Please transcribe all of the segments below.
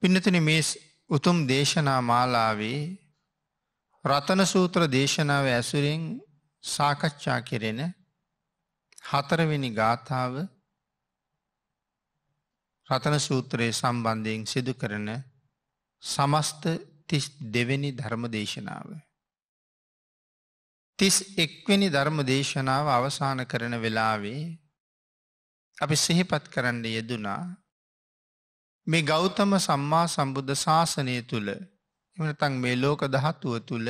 පින්නතින මේ උතුම් දේශනා මාලාවේ රතන සූත්‍ර දේශනාව ඇසුරෙන් සාකච්ඡා කෙරෙන හතරවෙනි ගාථාව රතන සූත්‍රයේ සම්බන්ධයෙන් සිදු කරන සමස්ත තිස් දෙවෙනි ධර්ම දේශනාව. තිස් එක්වෙනි ධර්ම දේශනාව අවසාන කරන වෙලාවේ අපි සිහිපත් කරන්න යෙදුනා මේ ගෞතම සම්මා සම්බුද්ධ ශාසනය තුළ එමනතන් මේ ලෝක දහතුව තුළ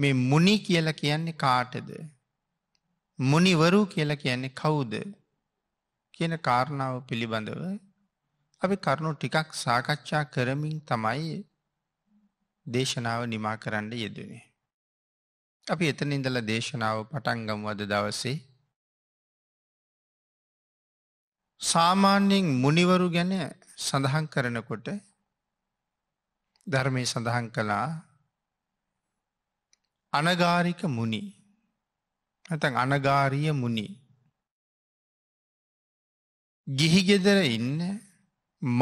මේ මුනි කියල කියන්නේ කාටද. මුනිවරු කියල කියන්නේ කවුද කියන කාරණාව පිළිබඳව අපි කරුණු ටිකක් සාකච්ඡා කරමින් තමයි දේශනාව නිමා කරන්න යෙදනේ. අපි එතන ඉඳල දේශනාව පටන්ගම්වද දවසේ සාමාන්‍යයෙන් මුනිවරු ගැන සඳහන් කරනකොට ධර්මය සඳහන් කළා අනගාරික මුනි ඇතැන් අනගාරිය මුනි ගිහිගෙදර ඉන්න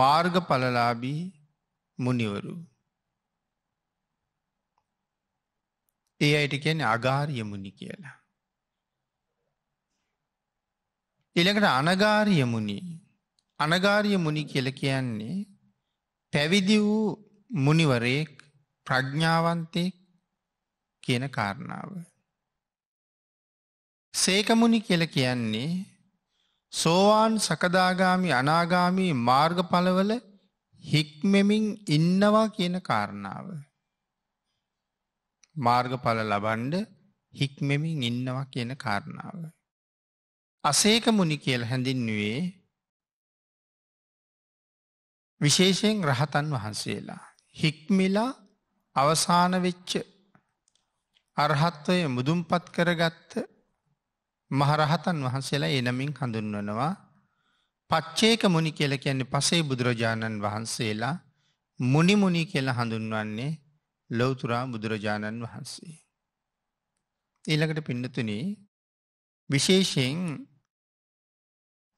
මාර්ග පලලාබී මුනිවරු ඒ අයට කියන අගාරිය මුනි කියලා. එළකට අනගාරිය මුනිී අනගාරිය මුනි කියල කියන්නේ පැවිදි වූ මුනිවරයෙක් ප්‍රඥාවන්තයෙක් කියන කාරණාව. සේකමුනි කියල කියන්නේ සෝවාන් සකදාගාමි අනාගාමී මාර්ගඵලවල හික්මෙමින් ඉන්නවා කියන කාරණාව. මාර්ගඵල ලබන්ඩ හික්මෙමින් ඉන්නවා කියන කාරණාව. අසේකමුනි කියල හැඳින්නුවේ විශේෂයෙන් රහතන් වහන්සේලා. හික්මිලා අවසානවෙච්ච අරහත්වය මුදුම්පත් කරගත්ත මහරහතන් වහන්සේලා එනමින් හඳුන්වනවා පච්චේක මුනි කියල කියන්නේ පසේ බුදුරජාණන් වහන්සේලා මුනිමුනි කියල හඳුන්වන්නේ ලොවතුරා බුදුරජාණන් වහන්සේ. ඊළඟට පින්නතුනී විශේෂයෙන්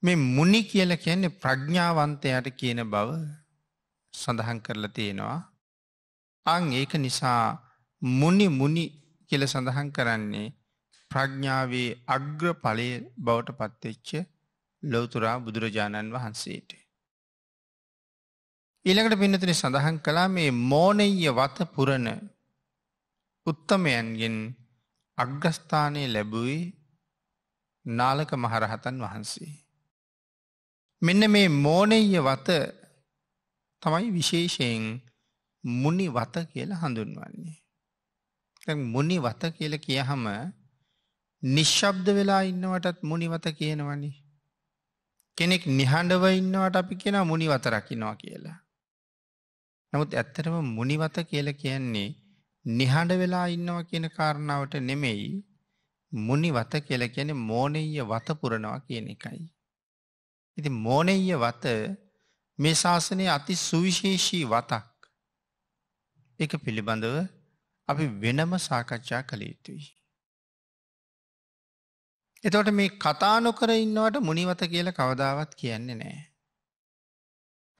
මේ මුනි කියල කියන්නේ ප්‍රඥාවන්තයට කියන බව සඳහන් කරලා තියෙනවා. අං ඒක නිසා මුනි මුනි කියල සඳහන් කරන්නේ ප්‍රඥ්ඥාවේ අග්‍ර පලය බවට පත්වෙච්ච ලොවතුරා බුදුරජාණන් වහන්සේට. ඊළඟට පින්නතින සඳහන් කලා මේ මෝනෙය වත පුරණ උත්තමයන්ගෙන් අග්‍රස්ථානය ලැබුයි නාලක මහරහතන් වහන්සේ. මෙන්න මේ මෝනෙය වත තමයි විශේෂයෙන් මුනි වත කියලා හඳුන්වන්නේ. මුනි වත කියල කියහම නිශ්ශබ්ද වෙලා ඉන්නවටත් මුනිවත කියනවනි. කෙනෙක් නිහඬව ඉන්නවට අපි කියෙන මුනිවත රකිනවා කියලා. නමුත් ඇත්තටම මුනිවත කියල කියන්නේ නිහඬ වෙලා ඉන්නවා කියන කාරණාවට නෙමෙයි මුනිවත කියල කියන මෝනෙය වතපුරනවා කියන එකයි. ඉති මොනෙය වත මේ ශාසනය අති සුවිශේෂී වතක් එක පිළිබඳව අපි වෙනම සාකච්ඡා කළ යුතුයි. එතවට මේ කතා නොකර ඉන්නවට මුනිවත කියල කවදාවත් කියන්නේ නෑ.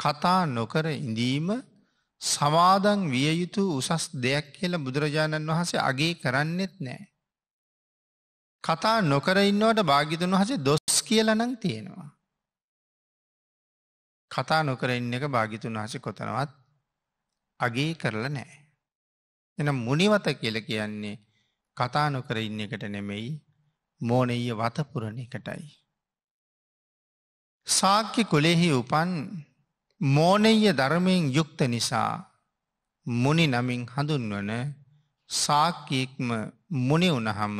කතා නොකර ඉඳීම සමාදන් විය යුතු උසස් දෙයක් කියලා බුදුරජාණන් වහන්සේ අගේ කරන්නෙත් නෑ. කතා නොකර ඉන්නවට භාගිතුන් වහසේ දොස් කියලනං තියෙනවා. කතා නොකර ඉන්න එක භාගිතුන් වහස කොතනවත් අගේ කරලා නෑ. එන මුනිවත කියල කියන්නේ කතා නොකර ඉන්න එකට නෙමෙයි මෝනීය වතපුරණ එකටයි. සාක්‍ය කොලෙහි උපන් මෝනෙය ධර්මයෙන් යුක්ත නිසා මුනි නමින් හඳුන්වන සාක්කයෙක්ම මුනි වුණහම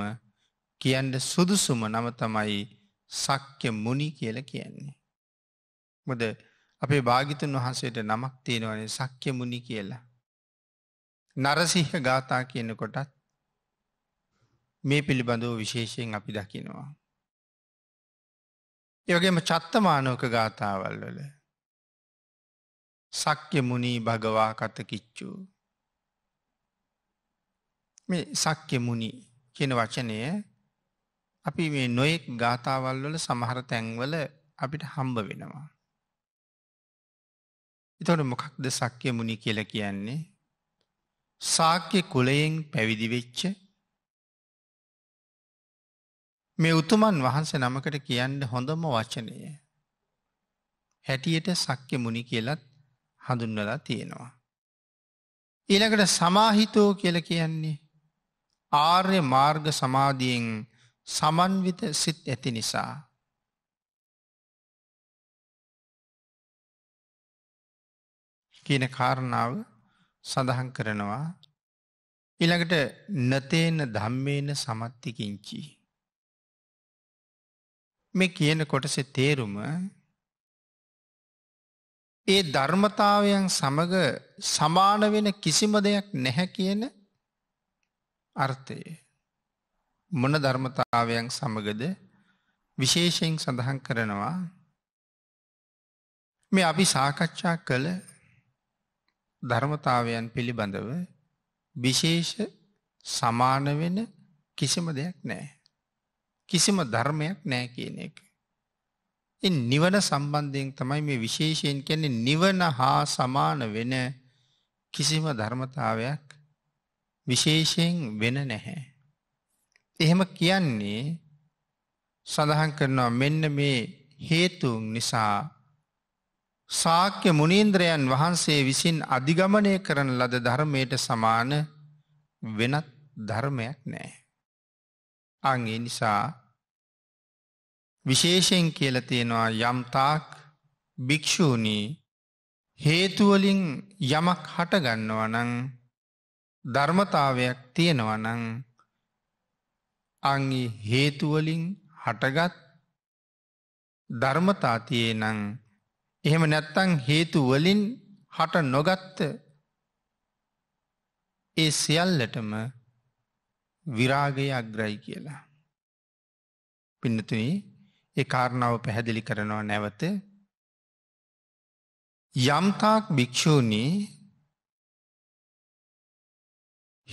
කියන්ට සුදුසුම නම තමයි සක්්‍ය මුනි කියල කියන්නේ. මොද අපේ භාගිතන් වහන්සේට නමක් තියෙනවන සක්්‍යමුණි කියලා. නරසිහ ගාථා කියනකොටත් මේ පිළිබඳව විශේෂයෙන් අපි දකිනවා. යොගේම චත්තමානෝක ගාථාවල් වල සක්්‍යමුණී භගවා කත කිච්චූ. මේ සක්්‍යමුණි කියන වචනය අපි මේ නොයෙක් ගාථාවල් වල සමහර තැන්වල අපිට හම්බ වෙනවා. එතොට මොකක්ද සක්්‍ය මුනි කියල කියන්නේ සාක්‍ය කුලයෙන් පැවිදිවෙච්ච මේ උතුමන් වහන්ස නමකට කියන්න හොඳම වචනය හැටියට සක්්‍ය මුනි කියලත් හඳුන්වලා තියෙනවා. ඊළකට සමාහිතෝ කියල කියන්නේ ආර්ය මාර්ග සමාධියෙන් සමන්විත සිත් ඇති නිසා කියන කාරණාව සඳහන් කරනවා ඉළඟට නතේන ධම්මේන සමත්තිකින්චි. මේ කියන කොටස තේරුම ඒ ධර්මතාවයන් සමඟ සමාන වෙන කිසිම දෙයක් නැහැ කියන අර්ථය. මොන ධර්මතාවයන් සමගද විශේෂයෙන් සඳහන් කරනවා මේ අපි සාකච්ඡා කළ ධර්මතාවයන් පිළිබඳව විශේෂ සමාන වෙන කිසිම දෙයක් නෑ. කිසිම ධර්මයක් නෑ කියන එක. එ නිවන සම්බන්ධයෙන් තමයි මේ විශේෂයෙන් කියන්නේ නිවන හා සමාන වෙන කිසිම ධර්මතාවයක් විශේෂයෙන් වෙන නැහැ. එහෙම කියන්නේ සඳහන් කරනවා මෙන්න මේ හේතුන් නිසා සාක්‍ය මුනේන්ද්‍රයන් වහන්සේ විසින් අධිගමනය කරන ලද ධර්මයට සමාන වෙනත් ධර්මයක් නෑ. අගේ නිසා විශේෂයෙන් කියල තියෙනවා යම්තාක් භික්‍ෂූනී හේතුවලින් යමක් හටගන්නවනං ධර්මතාවයක් තියෙනවනං අංගි හේතුවලින් හටගත් ධර්මතා තියේනං එහෙම නැත්තං හේතු වලින් හට නොගත්ත ඒ සියල්ලටම විරාගය අග්‍රයි කියලා. පින්නතුයි ඒ කාරණාව පැහැදිලි කරනවා නැවත යම්තාක් භික්‍ෂූණී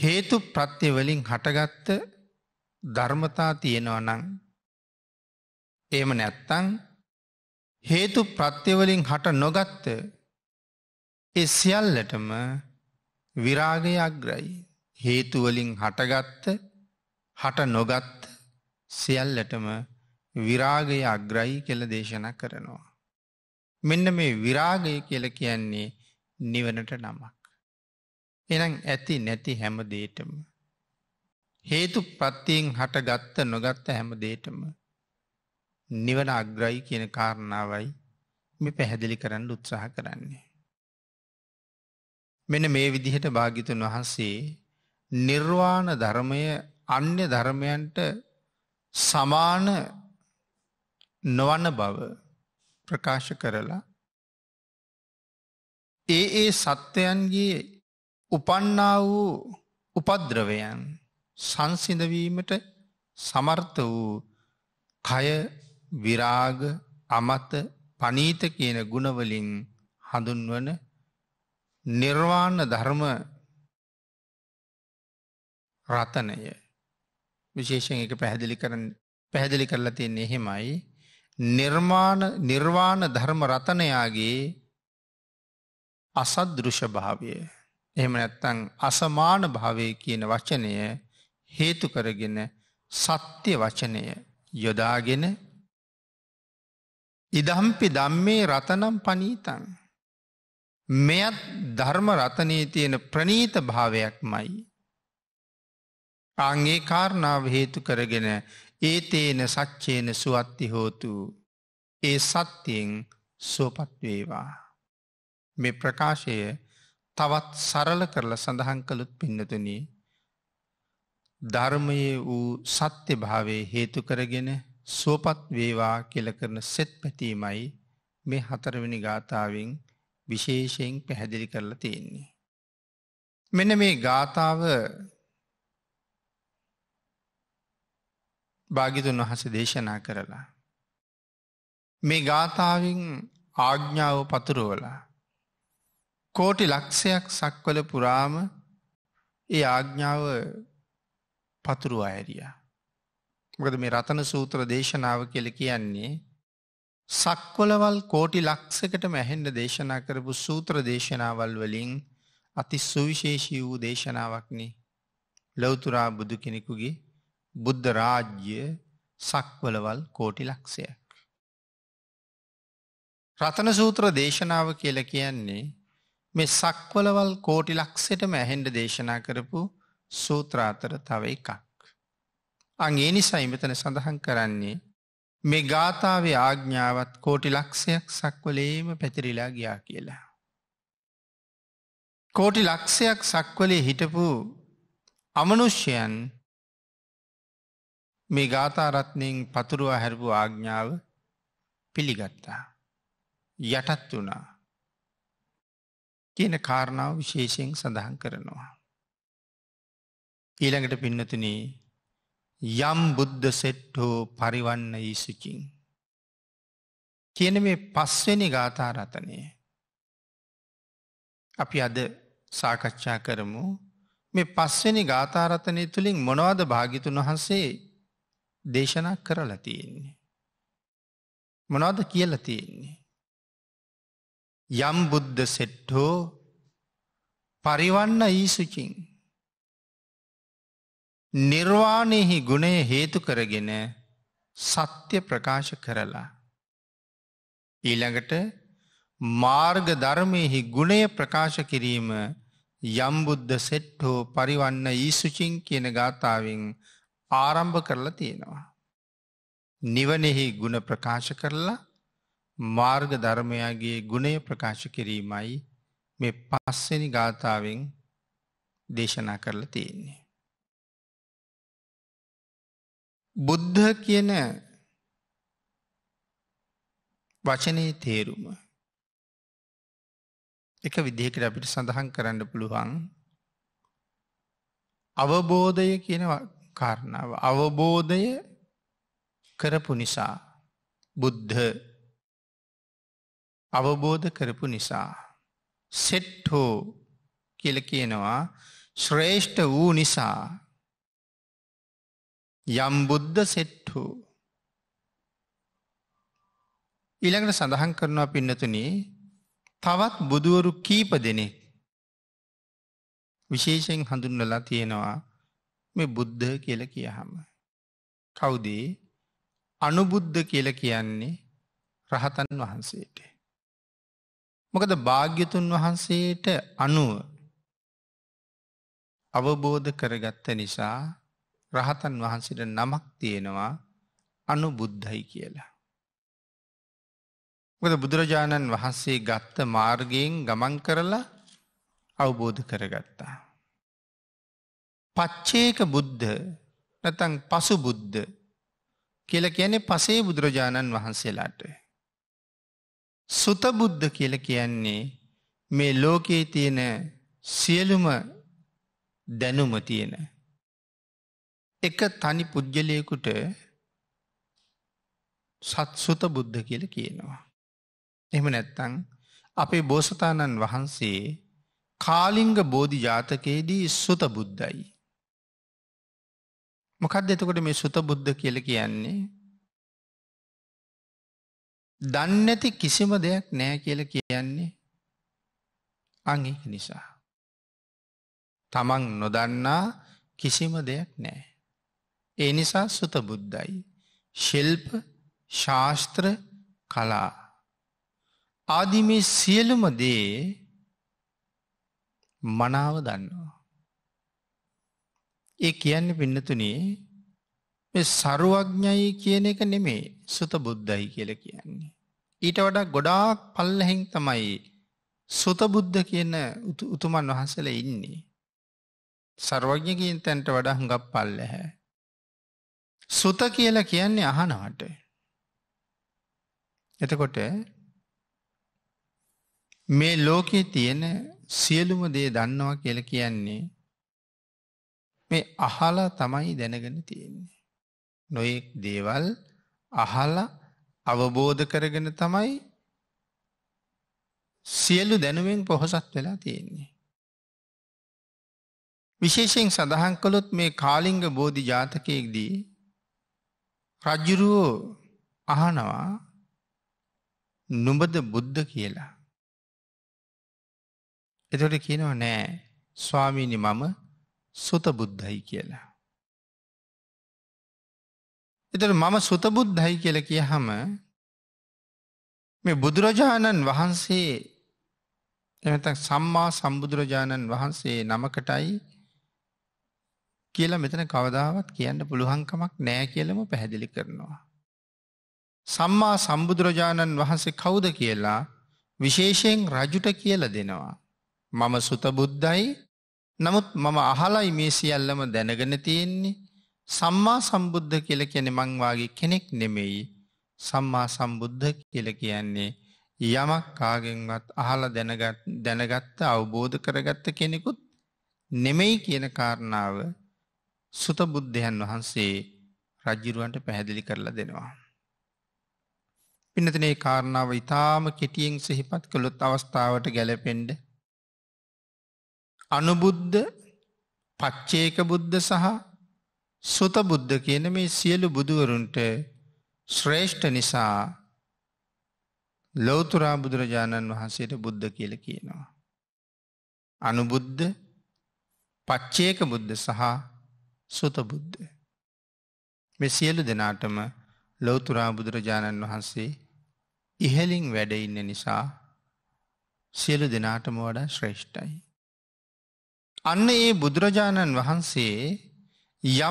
හේතු ප්‍රත්‍යවලින් හටගත්ත ධර්මතා තියෙනවා නං එම නැත්තං හේතු ප්‍රත්‍යවලින් හට නොගත්ත ඒ සියල්ලටම විරාගය අග්‍රයි. හේතුවලින් හටගත්ත හට නොගත් සියල්ලටම විරාගය අග්‍රයි කෙල දේශන කරනවා. මෙන්න මේ විරාගය කියල කියන්නේ නිවනට නමක්. එනම් ඇති නැති හැම දේටම. හේතු ප්‍රත්තියෙන් හට ගත්ත නොගත්ත හැම දේටම නිවන අග්‍රයි කියන කාරණාවයි මේ පැහැදිලි කරන්න උත්සාහ කරන්නේ. මෙන මේ විදිහට භාගිතුන් වහන්සේ නිර්වාණ ධර්මය අන්‍ය ධර්මයන්ට සමාන නොවන බව ප්‍රකාශ කරලා ඒ ඒ සත්වයන්ගේ උපන්නා වූ උපද්‍රවයන් සංසිඳවීමට සමර්ථ වූ කය විරාග අමත පනීත කියන ගුණවලින් හඳුන්වන නිර්වාණ ධර්ම රතනය විශේෂෙන් එක පැහැදිලි කරන පැහැදිලි කරලා තියෙන එහෙමයි නිර්මාණ නිර්වාණ ධර්ම රතනයාගේ අසදෘෂ භාවය එහෙම නැත්තං අසමාන භාවය කියන වචනය හේතු කරගෙන සත්‍ය වචනය යොදාගෙන ඉදහම්පි දම්මේ රතනම් පනීතන්. මෙයත් ධර්ම රතනයේ තියෙන ප්‍රනීත භාවයක් මයි. අංගේ කාරණාව හේතු කරගෙන ඒතේන සච්චේන සුවත්ති හෝතු ඒ සත්‍යයෙන් සෝපත්වේවා. මේ ප්‍රකාශය තවත් සරල කරල සඳහන් කළුත් පින්නතුනි. ධර්මයේ වූ සත්‍ය භාවේ හේතු කරගෙන සුවපත් වේවා කියල කරන සෙත් පැතීමයි මේ හතරවෙනි ගාථාවෙන් විශේෂයෙන් පැහැදිලි කරලා තියෙන්නේ. මෙන මේ ගාථාව භාගිතුන් වහස දේශනා කරලා. මේ ගාථාවෙන් ආග්ඥාව පතුරුවලා. කෝටි ලක්ෂයක් සක්වල පුරාම ඒ ආග්ඥාව පතුරුවා ඇරියා. මොකද මේ රතන සූත්‍ර දේශනාව කියල කියන්නේ සක්වලවල් කෝටි ලක්සකට මැහෙන්ඩ දේශනා කරපු සූත්‍ර දේශනාවල් වලින් අති සුවිශේෂී වූ දේශනාවක්නේ ලොවතුරා බුදු කෙනෙකුගේ බුද්ධ රාජ්‍ය සක්වලවල් කෝටි ලක්ෂයක්. රතන සූත්‍ර දේශනාව කියල කියන්නේ මේ සක්වලවල් කෝටි ලක්සට මැහෙන්ඩ දේශනා කරපු සූත්‍රාතර තව එකක්. අගේ නිසයි මෙතන සඳහන් කරන්නේ මේ ගාථාවේ ආග්ඥාවත් කෝටි ලක්ෂයක් සක්වලේම පැතිරිලා ගියා කියලා. කෝටි ලක්ෂයක් සක්වලේ හිටපු අමනුෂ්‍යයන් මේ ගාථාරත්නයෙන් පතුරුව හැරපු ආග්ඥාව පිළිගත්තා. යටත් වනා කියන කාරණාව විශේෂයෙන් සඳහන් කරනවා. ඊළඟට පින්නතුනී යම් බුද්ධ සෙට්ටෝ පරිවන්න ඊසුකින්. කියන මේ පස්වෙනි ගාථා රතනය. අපි අද සාකච්ඡා කරමු මේ පස්වෙනි ගාථාරතනය තුළින් මොනවද භාගිතුන් වහන්සේ දේශනා කරලා තියෙන්නේ. මොනවද කියලා තියෙන්නේ. යම් බුද්ධ සෙට්ටෝ පරිවන්න ඊසුකින්. නිර්වාණයෙහි ගුණය හේතු කරගෙන සත්‍ය ප්‍රකාශ කරලා. ඊළඟට මාර්ග ධර්මයෙහි ගුණය ප්‍රකාශ කිරීම යම්බුද්ධ සෙට්හෝ පරිවන්න ඊසුචින් කියන ගාථාවෙන් ආරම්භ කරලා තියෙනවා. නිවනෙහි ගුණ ප්‍රකාශ කරලා මාර්ග ධර්මයාගේ ගුණය ප්‍රකාශ කිරීමයි මේ පස්සෙනි ගාථාවෙන් දේශනා කරලා තියෙන්නේ. බුද්ධ කියන වචනයේ තේරුම එක විදිහකට අපිට සඳහන් කරන්න පුළුවන් අවබෝධය කියන කාරණාව අවබෝධය කරපු නිසා බුද්ධ අවබෝධ කරපු නිසා සෙට්හෝ කියල කියනවා ශ්‍රේෂ්ඨ වූ නිසා යම් බුද්ධ සෙට්ටු ඊළඟට සඳහන් කරනවා පින්නතුනේ තවත් බුදුවරු කීප දෙනෙක් විශේෂයෙන් හඳුන්වලා තියෙනවා මේ බුද්ධ කියල කියහම. කවුදේ අනුබුද්ධ කියල කියන්නේ රහතන් වහන්සේට. මොකද භාග්‍යතුන් වහන්සේට අනුව අවබෝධ කරගත්ත නිසා රහතන් වහන්සිට නමක් තියෙනවා අනුබුද්ධයි කියලා. ගොද බුදුරජාණන් වහන්සේ ගත්ත මාර්ගයෙන් ගමන් කරලා අවබෝධ කරගත්තා. පච්චේක බුද්ධ නැතන් පසු බුද්ධ කියල කියන්නේ පසේ බුදුරජාණන් වහන්සේලාට. සුතබුද්ධ කියල කියන්නේ මේ ලෝකයේ තියෙන සියලුම දැනුම තියෙන එක තනි පුද්ගලයකුට සත්සුත බුද්ධ කියල කියනවා. එම නැත්තං අපේ බෝසතාණන් වහන්සේ කාලිංග බෝධි ජාතකයේදී සුත බුද්ධයි. මොකක්ද එතකොට මේ සුත බුද්ධ කියල කියන්නේ දන්නැති කිසිම දෙයක් නෑ කියල කියන්නේ අංගික නිසා. තමන් නොදන්නා කිසිම දෙයක් නෑ. ඒ නිසා සුත බුද්ධයි. ශිල්ප ශාස්ත්‍ර කලා. ආදි මේ සියලුම දේ මනාව දන්නවා. ඒ කියන්න පින්නතුනේ මේ සරුවඥයි කියන එක නෙමේ සුත බුද්ධයි කියල කියන්නේ. ඊට වඩා ගොඩාක් පල්ලහෙන් තමයි සුතබුද්ධ කියන උතුමන් වහසල ඉන්නේ. සර්වඥකින් තැන්ට වඩා හඟක් පල්ලහැ. සුත කියලා කියන්නේ අහනවට. එතකොට මේ ලෝකයේ තියෙන සියලුම දේ දන්නවා කියල කියන්නේ මේ අහලා තමයි දැනගෙන තියෙන්නේ. නොයෙක් දේවල් අහල අවබෝධ කරගෙන තමයි සියලු දැනුවෙන් පොහොසත් වෙලා තියෙන්නේ. විශේෂයෙන් සඳහන් කළොත් මේ කාලිංග බෝධි ජාතකයෙක්දී රජ්ජුරුවෝ අහනවා නුඹද බුද්ධ කියලා. එතොට කියනව නෑ ස්වාමීණි මම සුත බුද්ධයි කියලා. එතට මම සුතබුද්ධයි කියල කිය හම මේ බුදුරජාණන් වහන්සේ එමතක් සම්මා සම්බුදුරජාණන් වහන්සේ නමකටයි කියලා මෙතන කවදාවත් කියන්න පුළුහංකමක් නෑ කියලම පැහැදිලි කරනවා. සම්මා සම්බුදුරජාණන් වහන්සේ කවුද කියලා විශේෂයෙන් රජුට කියල දෙනවා. මම සුතබුද්ධයි නමුත් මම අහලයි මේ සියල්ලම දැනගෙන තියෙන්නේ සම්මා සම්බුද්ධ කියල කෙනෙ මංවාගේ කෙනෙක් නෙමෙයි සම්මා සම්බුද්ධ කියල කියන්නේ යමක් කාගෙන්වත් අහල දැනගත්ත අවබෝධ කරගත්ත කෙනෙකුත් නෙමෙයි කියන කාරණාව සුත බුද්ධයන් වහන්සේ රජ්ජිරුවන්ට පැහැදිලි කරලා දෙනවා. පිනතිනේ කාරණාව ඉතාම කෙටියෙන් සෙහිපත් කළොත් අවස්ථාවට ගැලපෙන්ඩ. අනුබුද්ධ පච්චේක බුද්ධ සහ සුත බුද්ධ කියන මේ සියලු බුදුවරුන්ට ශ්‍රේෂ්ඨ නිසා ලෝතුරා බුදුරජාණන් වහන්සේට බුද්ධ කියල කියනවා. අනුබුද්ධ පච්චේක බුද්ධ සහ සුතබුද්ධ. මෙ සියලු දෙනාටම ලෝතුරා බුදුරජාණන් වහන්සේ ඉහලින් වැඩඉන්න නිසා සියලු දෙනාටම වඩා ශ්‍රේෂ්ඨයි. අන්න ඒ බුදුරජාණන් වහන්සේ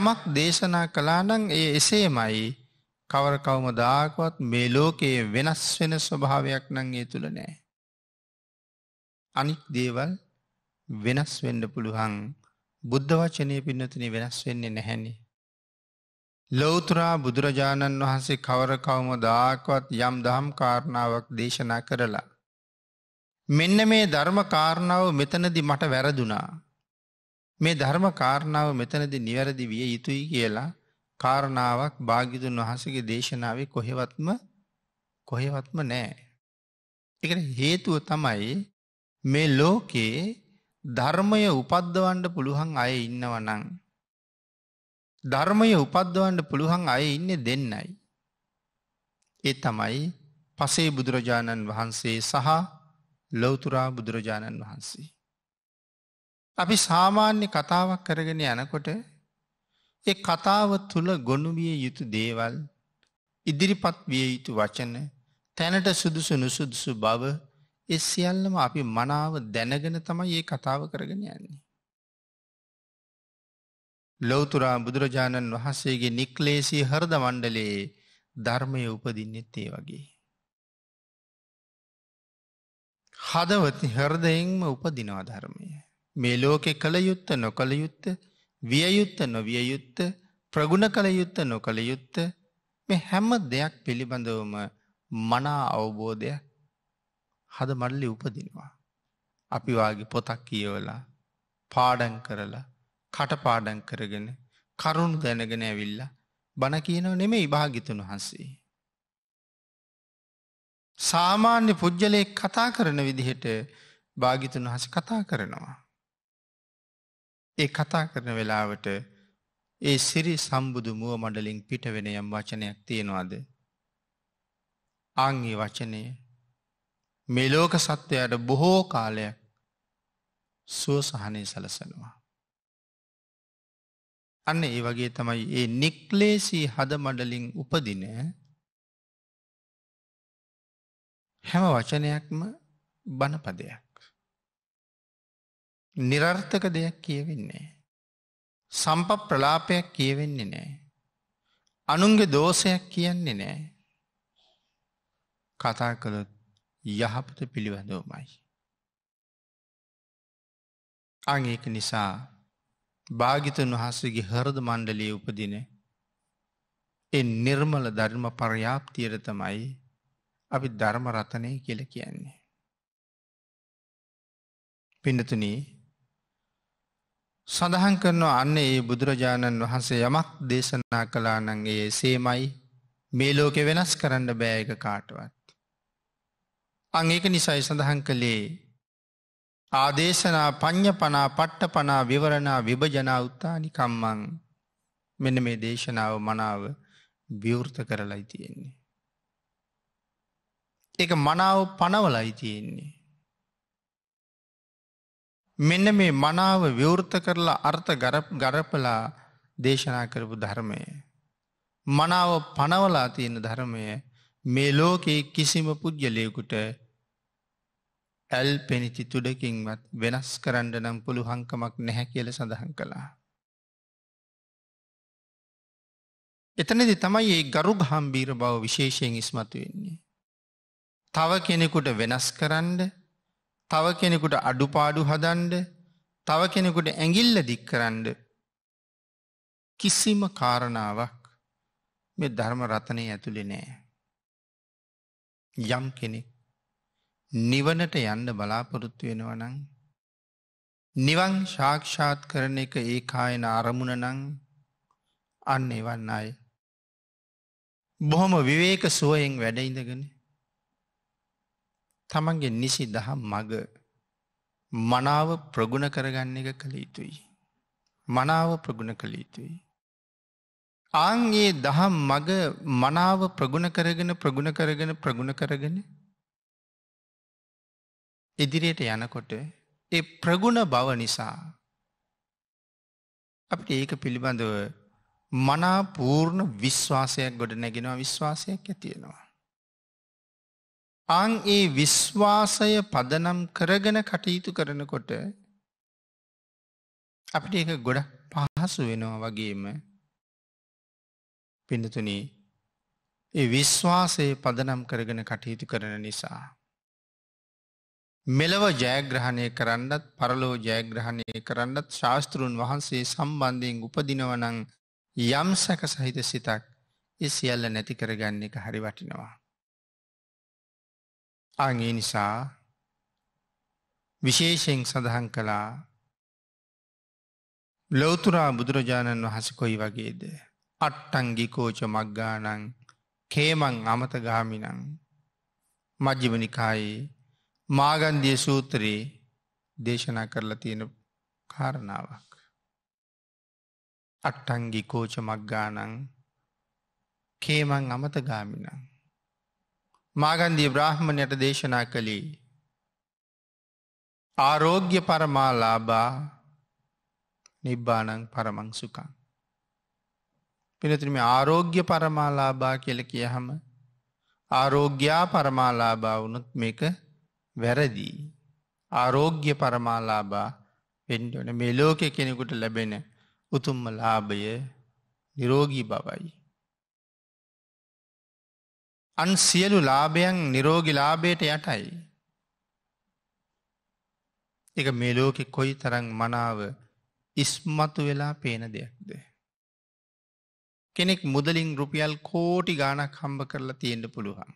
යමක් දේශනා කලානං ඒ එසේමයි කවර කවම දාකවත් මේ ලෝකයේ වෙනස් වෙන ස්වභාවයක් නං ඒ තුළ නෑ. අනික් දේවල් වෙනස් වෙන්ඩ පුළුවන් බුද්ධ වචනය පින්නතුනි වෙනස් වෙන්නේ නැහැනි. ලෝතුරා බුදුරජාණන් වහන්සේ කවර කවම දාකවත් යම් දහම් කාරණාවක් දේශනා කරලා. මෙන්න මේ ධර්ම කාරණාව මෙතනදි මට වැරදුනා. මේ ධර්ම කාරණාව මෙතනදි නිවැරදි විය යුතුයි කියලා කාරණාවක් භාගිතුන් වහසගේ දේශනාවේ කොහෙවත්ම කොහෙවත්ම නෑ. එකට හේතුව තමයි මේ ලෝකයේ ධර්මය උපද්දවන්ඩ පුළුවන් අය ඉන්නවනං. ධර්මය උපද්දවන්ඩ පුළුවන් අය ඉන්න දෙන්නයි. ඒ තමයි පසේ බුදුරජාණන් වහන්සේ සහ ලොවතුරා බුදුරජාණන් වහන්සේ. අපි සාමාන්‍ය කතාවක් කරගෙන යනකොට ඒ කතාව තුළ ගොනුවිය යුතු දේවල් ඉදිරිපත් විය යුතු වචන තැනට සුදුසු නුසුදුසු බව එ සියල්ලම අපි මනාව දැනගෙන තමයි ඒ කතාව කරගෙන යන්නේ. ලොවතුරා බුදුරජාණන් වහන්සේගේ නික්ලේසි හරද මණ්ඩලයේ ධර්මය උපදින්නෙත් ඒ වගේ. හදවති හරදයෙන්ම උපදිනවා ධර්මය. මේ ලෝකෙ කළ යුත්ත නොකළ යුත්ත වියයුත්ත නොවිය යුත්ත ප්‍රගුණ කළ යුත්ත නොකළ යුත්ත මේ හැම දෙයක් පිළිබඳවම මනා අවබෝධයක් හද මල්ලි උපදිනවා. අපි වගේ පොතක් කියවලා පාඩන් කරලා කටපාඩන් කරගෙන කරුණු දැනගෙන ඇවිල්ල බණ කියනව නෙමේ ඉභාගිතුන් වහන්සේ. සාමාන්‍ය පුද්ගලයෙක් කතා කරන විදිහට භාගිතුන් හස කතා කරනවා. ඒ කතා කරන වෙලාවට ඒ සිරි සම්බුදු මුව මඩලින් පිටවෙන යම් වචනයක් තියෙනවාද. ආංගේ වචනය මෙලෝක සත්වයට බොහෝ කාලයක් සුවසහනය සලසනවා. අන්න ඒ වගේ තමයි ඒ නික්ලේසී හද මඩලින් උපදින හැම වචනයක්ම බණපදයක්. නිරර්ථක දෙයක් කියවෙන්නේ. සම්ප ප්‍රලාපයක් කියවෙන්නේ නෑ. අනුන්ගේ දෝෂයක් කියන්නේ නෑ. කතා කළොත් යහපත පිළිබඳවමයි. අංඒක නිසා භාගිතන් වහස්සගේ හරද මණ්ඩලේ උපදින එ නිර්මල ධර්ම පරයාප්තියට තමයි අපි ධර්ම රතනය කියල කියන්නේ. පිඩතුනී සඳහන් කරනවා අන්න ඒ බුදුරජාණන් වහන්සේ යමක් දේශනා කලානන්ගේ සේමයි මේ ලෝකෙ වෙනස් කරන්න බෑයක කාටවත්. අං ඒක නිසයි සඳහන් කළේ ආදේශනා පඤ්්‍ය පනා පට්ට පනා විවරණා විභජනා උත්තානි කම්මං මෙන මේ දේශනාව මනාව විවෘත කරලයි තියෙන්නේ. එක මනාව පනවලයි තියෙන්නේ. මෙන්න මේ මනාව විවෘත කරලා අර්ථ ගරපලා දේශනා කරපු ධර්මය. මනාව පනවලා තියෙන ධර්මය මේ ලෝකයේ කිසිම පුද්ගලයකුට ඇල් පෙනිචි තුඩකින්වත් වෙනස් කරන්න නම් පුළු හංකමක් නැහැ කියල සඳහන් කළා. එතනදි තමයි ඒ ගරු හම්බීර බව විශේෂයෙන් ඉස්මතු වෙන්නේ. තව කෙනෙකුට වෙනස් කරන්න තව කෙනෙකුට අඩුපාඩු හදන්ඩ තව කෙනෙකුට ඇඟිල්ල දික් කරන්න කිසිම කාරණාවක් මෙ ධර්ම රථනය ඇතුළි නෑ. යම් කෙනෙක් නිවනට යන්න බලාපොරොත්තු වෙනවනං. නිවන් ශාක්ෂාත් කරන එක ඒ කායන අරමුණ නං අන්න එවන්න අය. බොහොම විවේක සුවයෙන් වැඩඉඳගෙන. තමන්ගේ නිසි දහම් මග මනාව ප්‍රගුණ කරගන්න එක කළ යුතුයි. මනාව ප්‍රගුණ කළ යුතුයි. ආංගේ දහම් මග මනාව ප්‍රගුණ කරගෙන ප්‍රගුණ කරගෙන ප්‍රගුණ කරගෙන ඉදිරියට යනකොට ඒ ප්‍රගුණ බව නිසා අපට ඒක පිළිබඳව මනාපූර්ණ විශ්වාසයක් ගොඩ නැගෙනවා විශ්වාසයක් ඇතියෙනවා. අං ඒ විශ්වාසය පදනම් කරගෙන කටයුතු කරනකොට අපට ඒක ගොඩ පහසු වෙනවා වගේම පිඳතුනී ඒ විශ්වාසය පදනම් කරගෙන කටයුතු කරන නිසා. මෙලව ජයග්‍රහණය කරන්නත් පරලෝ ජයග්‍රහණය කරන්නත් ශාස්තෘන් වහන්සේ සම්බන්ධයෙන් උපදිනවනං යම් සැක සහිත සිතක් එ සියල්ල නැති කරගන්න එක හරි වටිනවා. අගේ නිසා විශේෂයෙන් සඳහන් කළා ලොවතුරා බුදුරජාණන් වහස කොයි වගේද. අට්ටංගිකෝච මක්ගානං කේමං අමතගාමිනං මජ්ජිවනිකායේ මාගන්දිය සූත්‍රයේ දේශනා කරලා තියෙන කාරණාවක්. අට්ටංගි කෝච මක්ගානං කේමං අමත ගාමිනං. මාගන්දී බ්‍රාහ්මණයට දේශනා කළේ ආරෝග්‍ය පරමාලාබා නිබ්බානං පරමං සුකං. පිනතිරම ආරෝග්‍ය පරමාලාබා කියල කියහම ආරෝග්‍යා පරමාලාබා වනුත් මේක වැරදි ආරෝග්‍ය පරමාලාබා වෙන්ඩන මේ ලෝක කෙනෙකුට ලැබෙන උතුම්ම ලාභය නිරෝගී බවයි. අන් සියලු ලාභයන් නිරෝගි ලාභයට යටයි. එක මෙලෝකෙ කොයි තරං මනාව ඉස්මතු වෙලා පේන දෙයක්ද. කෙනෙක් මුදලින් රුපියල් කෝටි ගානක් හම්බ කරලා තියෙන්ට පුළුවන්.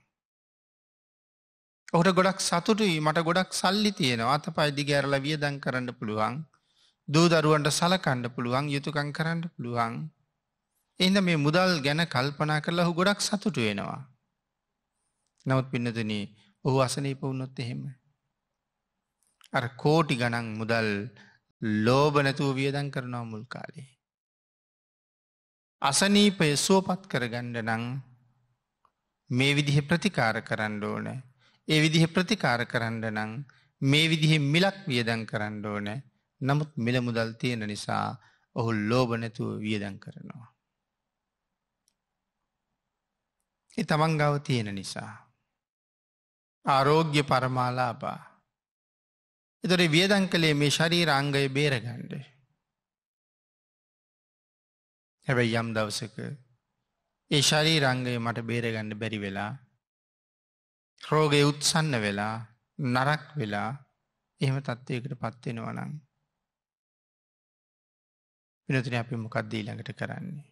ඔහුට ගොඩක් සතුටුයි මට ගොඩක් සල්ලි තියෙනවා අත පයිදිග ඇරල වියදන් කරන්න පුළුවන් දූ දරුවන්ට සලකණ්ඩ පුළුවන් යුතුකං කරන්න පුළුවන් එන්න මේ මුදල් ගැන කල්පනා කරලා හු ගොඩක් සතුටු වෙනවා. නවත් පින්නතුන ඔහු අසනීප වුණොත් එහෙම. අර කෝටි ගණන් මුදල් ලෝබනැතුව වියදන් කරනවා මුල් කාලේ. අසනීපය සුවපත් කරගණ්ඩ නං මේ විදිහ ප්‍රතිකාර කරන්න ඕනෑ ඒ විදිහ ප්‍රතිකාර කරන්න නං මේ විදිහ මිලක් වියදන් කරන්න ඕන නමුත් මිල මුදල් තියෙන නිසා ඔහු ලෝභ නැතුව වියදන් කරනවා. ඒ තමන් ගව තියෙන නිසා. ආරෝග්‍ය පරමාලාපා. එතොට වියදන් කළේ මේ ශරී රංගය බේරගණ්ඩ. හැබැයි යම් දවසක ඒ ශරී රංගය මට බේරගණ්ඩ බැරි වෙලා රෝගය උත්සන්න වෙලා නරක් වෙලා එහෙම තත්ත්වයකට පත්වෙනවනං. පිනතින අපි මොකක්දී ළඟට කරන්නේ.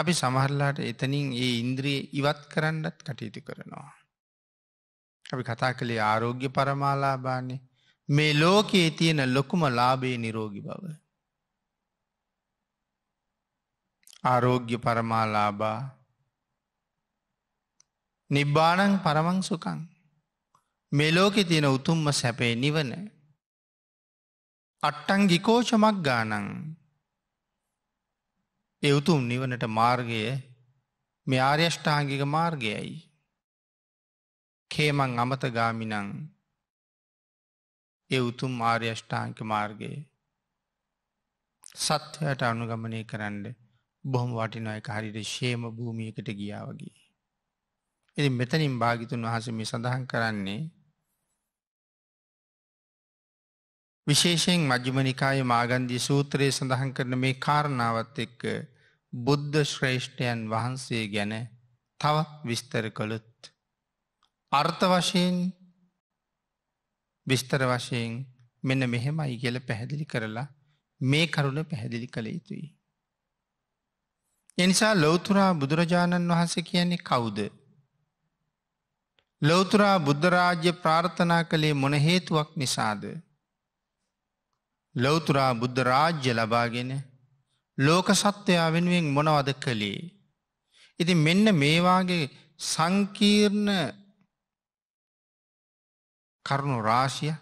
අපි සමහරලාට එතනින් ඒ ඉන්ද්‍රී ඉවත් කරන්නත් කටයුතු කරනවා. අපි කතා කළේ ආරෝග්‍ය පරමාලාබාන්නේ මේ ලෝකයේ තියෙන ලොකුම ලාබේ නිරෝගි බව. ආරෝග්‍ය පරමාලාබා නිබ්බානං පරමං සුකං. මෙලෝකෙ තියෙන උතුම්ම සැපේ නිවන. අට්ටං ගිකෝචමක් ගානං. එ උතුම් නිවනට මාර්ගය මෙ ආර්යෂ්ඨාංගික මාර්ගයයි. කේමං අමතගාමිනං එ උතුම් ආර්යෂ්ඨාංක මාර්ගයේ. සත්වයට අනුගමනය කරන්න බොහොම වටිනොය හරිට ශේම භූමියකට ගියාවගේ. එති මෙතනින් භාගිතුන් වහස මේ සඳහන් කරන්නේ විශේෂයෙන් මජ්ජිමනිකාය මාගන්දී සූත්‍රයේ සඳහන් කරන මේ කාරණාවත් එක්ක බුද්ධ ශ්‍රේෂ්ඨයන් වහන්සේ ගැන තවත් විස්තර කළුත්. අර්ථ වශයෙන් විස්තර වශයෙන් මෙන්න මෙහෙම ඉගල පැහැදිලි කරලා මේ කරුණ පැහැදිලි කළ යුතුයි. එනිසා ලෝතුරා බුදුරජාණන් වහන්සේ කියන්නේ කවුද ලොවතුරා බුද්ධරාජ්‍ය ප්‍රාර්ථනා කළේ මොන හේතුවක් නිසාද. ලොවතුරා බුද්ධ රාජ්‍ය ලබාගෙන ලෝක සත්වයා වෙනුවෙන් මොනවද කළේ. ඉති මෙන්න මේවාගේ සංකීර්ණ කරුණු රාශිය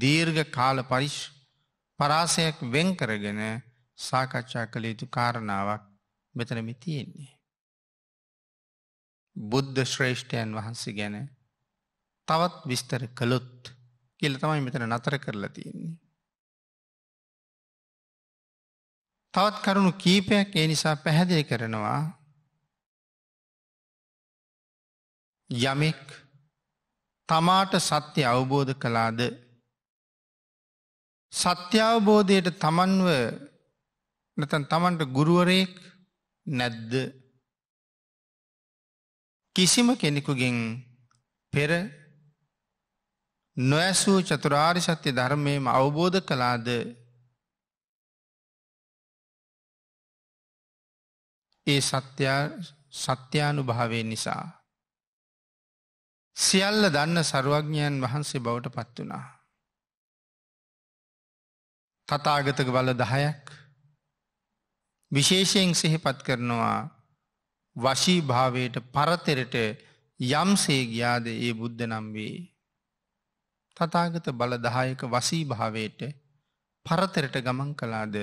දීර්ඝ කාල පරිශ් පරාසයක් වෙන් කරගෙන සාකච්ඡා කළ යුතු කාරණාවක් මෙතනමි තියෙන්නේ. බුද්ධ ශ්‍රේෂ්ඨයන් වහන්සේ ගැන තවත් විස්තර කළොත් කියල තමයි මෙතන නතර කරලා තියෙන්නේ. තවත් කරුණු කීපයක් ඒ නිසා පැහැදිලි කරනවා යමෙක් තමාට සත්‍ය අවබෝධ කලාද සත්‍යාවබෝධයට තමන්ව නතන් තමන්ට ගුරුවරයෙක් නැද්ද කිසිම කෙනෙකුගෙන් පෙර නොඇසූ චතුරාරි සත්‍ය ධර්මයම අවබෝධ කලාද ඒ සත්‍යානු භාවය නිසා. සියල්ල දන්න සරුවඥයන් වහන්සේ බවට පත් වනා. තතාගතක බල දහයක් විශේෂයෙන් සිහිපත් කරනවා වශීභාවයට පරතරට යම්සේ ගියාද ඒ බුද්ධ නම් වේ. තතාගත බල දහයක වසීභාවයට පරතරට ගමන් කලාද